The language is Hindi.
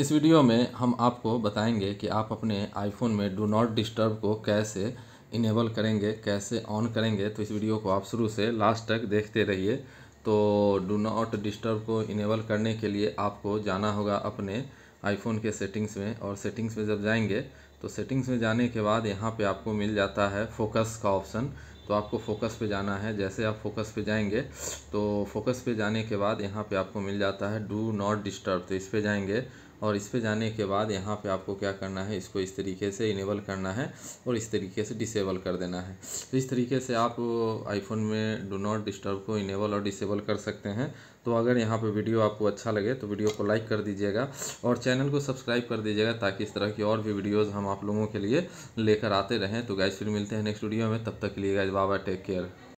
इस वीडियो में हम आपको बताएंगे कि आप अपने आईफोन में डू नॉट डिस्टर्ब को कैसे इनेबल करेंगे कैसे ऑन करेंगे तो इस वीडियो को आप शुरू से लास्ट तक देखते रहिए तो डू नॉट डिस्टर्ब को इनेबल करने के लिए आपको जाना होगा अपने आईफोन के सेटिंग्स में और सेटिंग्स में जब जाएंगे तो सेटिंग्स में जाने के बाद यहाँ पर आपको मिल जाता है फोकस का ऑप्शन तो आपको फोकस पे जाना है जैसे आप फोकस पे जाएंगे तो फोकस पे जाने के बाद यहाँ पे आपको मिल जाता है डू नॉट डिस्टर्ब तो इस पे जाएंगे और इस पर जाने के बाद यहाँ पे आपको क्या करना है इसको इस तरीके से इनेबल करना है और इस तरीके से डिसेबल कर देना है तो इस तरीके से आप आईफोन में डो नॉट डिस्टर्ब को इनेबल और डिसेबल कर सकते हैं तो अगर यहाँ पे वीडियो आपको अच्छा लगे तो वीडियो को लाइक कर दीजिएगा और चैनल को सब्सक्राइब कर दीजिएगा ताकि इस तरह की और भी वीडियोज़ हम आप लोगों के लिए लेकर आते रहें तो गाइज फिर मिलते हैं नेक्स्ट वीडियो में तब तक के लिए गाइज बाबा टेक केयर